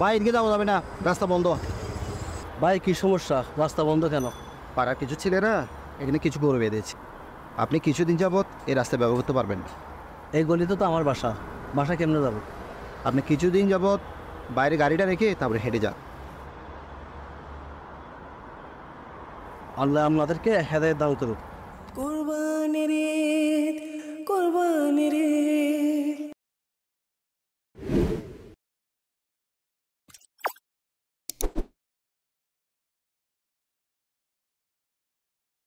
ভাই এদিকে যাওয়া যাবে না রাস্তা বন্ধ ভাই কি সমস্যা রাস্তা বন্ধ কেন পাড়ার কিছু ছেলেরা এখানে কিছু গরু বেঁধেছে আপনি কিছুদিন যাবৎ এই রাস্তা ব্যবহার করতে পারবেন না এই গলিতে তো আমার বাসা বাসা কেমনে যাব আপনি কিছুদিন যাবৎ বাইরে গাড়িটা রেখে তারপরে হেঁটে যান আল্লাহ আমাদেরকে হেদায়ত দাও করুক কোরবানের রে